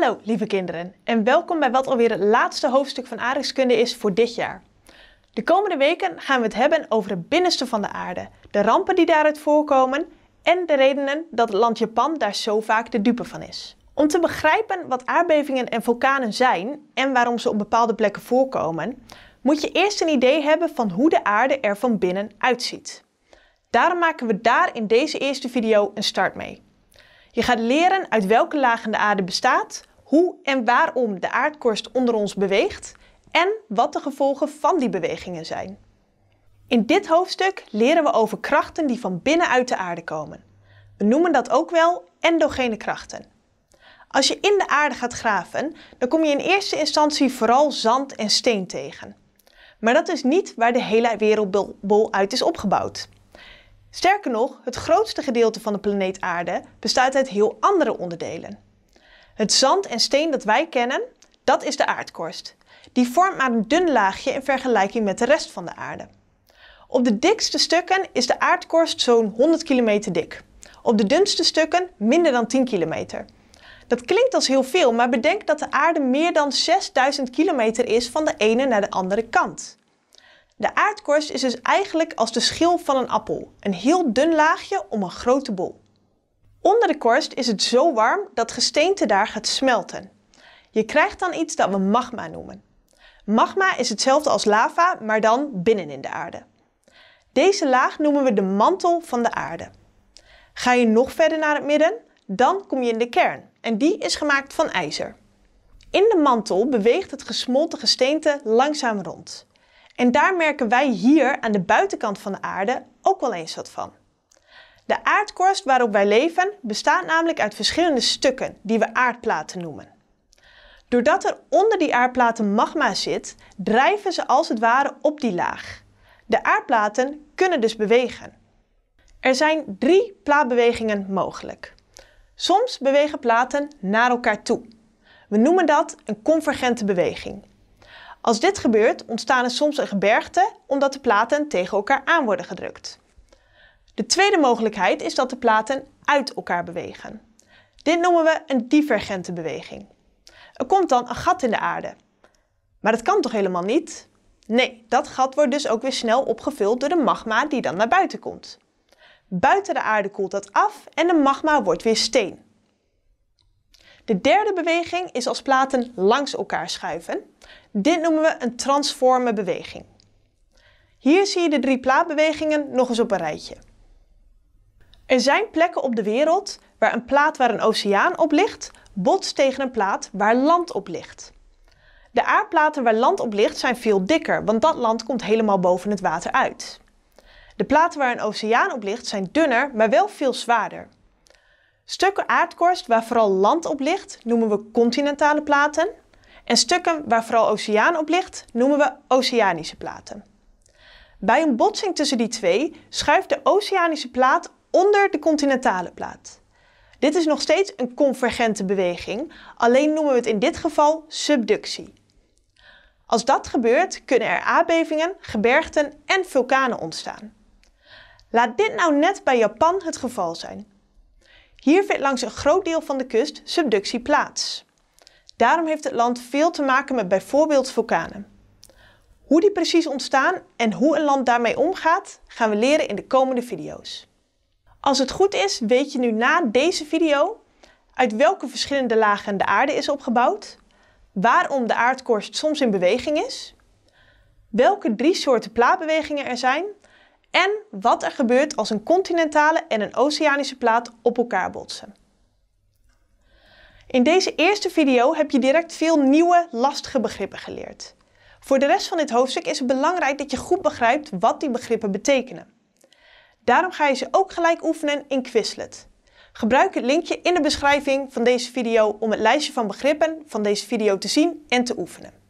Hallo lieve kinderen en welkom bij wat alweer het laatste hoofdstuk van aardrijkskunde is voor dit jaar. De komende weken gaan we het hebben over het binnenste van de aarde, de rampen die daaruit voorkomen en de redenen dat het land Japan daar zo vaak de dupe van is. Om te begrijpen wat aardbevingen en vulkanen zijn en waarom ze op bepaalde plekken voorkomen, moet je eerst een idee hebben van hoe de aarde er van binnen uitziet. Daarom maken we daar in deze eerste video een start mee. Je gaat leren uit welke lagen de aarde bestaat, hoe en waarom de aardkorst onder ons beweegt en wat de gevolgen van die bewegingen zijn. In dit hoofdstuk leren we over krachten die van binnenuit de aarde komen. We noemen dat ook wel endogene krachten. Als je in de aarde gaat graven, dan kom je in eerste instantie vooral zand en steen tegen. Maar dat is niet waar de hele wereldbol uit is opgebouwd. Sterker nog, het grootste gedeelte van de planeet Aarde bestaat uit heel andere onderdelen. Het zand en steen dat wij kennen, dat is de aardkorst. Die vormt maar een dun laagje in vergelijking met de rest van de aarde. Op de dikste stukken is de aardkorst zo'n 100 kilometer dik. Op de dunste stukken minder dan 10 kilometer. Dat klinkt als heel veel, maar bedenk dat de aarde meer dan 6000 kilometer is van de ene naar de andere kant. De aardkorst is dus eigenlijk als de schil van een appel, een heel dun laagje om een grote bol. Onder de korst is het zo warm dat gesteente daar gaat smelten. Je krijgt dan iets dat we magma noemen. Magma is hetzelfde als lava, maar dan binnen in de aarde. Deze laag noemen we de mantel van de aarde. Ga je nog verder naar het midden, dan kom je in de kern en die is gemaakt van ijzer. In de mantel beweegt het gesmolten gesteente langzaam rond. En daar merken wij hier aan de buitenkant van de aarde ook wel eens wat van. De aardkorst waarop wij leven bestaat namelijk uit verschillende stukken die we aardplaten noemen. Doordat er onder die aardplaten magma zit, drijven ze als het ware op die laag. De aardplaten kunnen dus bewegen. Er zijn drie plaatbewegingen mogelijk. Soms bewegen platen naar elkaar toe. We noemen dat een convergente beweging. Als dit gebeurt, ontstaan er soms een gebergte omdat de platen tegen elkaar aan worden gedrukt. De tweede mogelijkheid is dat de platen uit elkaar bewegen. Dit noemen we een divergente beweging. Er komt dan een gat in de aarde. Maar dat kan toch helemaal niet? Nee, dat gat wordt dus ook weer snel opgevuld door de magma die dan naar buiten komt. Buiten de aarde koelt dat af en de magma wordt weer steen. De derde beweging is als platen langs elkaar schuiven. Dit noemen we een transforme beweging. Hier zie je de drie plaatbewegingen nog eens op een rijtje. Er zijn plekken op de wereld waar een plaat waar een oceaan op ligt botst tegen een plaat waar land op ligt. De aardplaten waar land op ligt zijn veel dikker, want dat land komt helemaal boven het water uit. De platen waar een oceaan op ligt zijn dunner, maar wel veel zwaarder. Stukken aardkorst waar vooral land op ligt noemen we continentale platen. En stukken waar vooral oceaan op ligt noemen we oceanische platen. Bij een botsing tussen die twee schuift de oceanische plaat onder de continentale plaat. Dit is nog steeds een convergente beweging, alleen noemen we het in dit geval subductie. Als dat gebeurt, kunnen er aardbevingen, gebergten en vulkanen ontstaan. Laat dit nou net bij Japan het geval zijn. Hier vindt langs een groot deel van de kust subductie plaats. Daarom heeft het land veel te maken met bijvoorbeeld vulkanen. Hoe die precies ontstaan en hoe een land daarmee omgaat, gaan we leren in de komende video's. Als het goed is, weet je nu na deze video uit welke verschillende lagen de aarde is opgebouwd, waarom de aardkorst soms in beweging is, welke drie soorten plaatbewegingen er zijn en wat er gebeurt als een continentale en een oceanische plaat op elkaar botsen. In deze eerste video heb je direct veel nieuwe, lastige begrippen geleerd. Voor de rest van dit hoofdstuk is het belangrijk dat je goed begrijpt wat die begrippen betekenen. Daarom ga je ze ook gelijk oefenen in Quizlet. Gebruik het linkje in de beschrijving van deze video om het lijstje van begrippen van deze video te zien en te oefenen.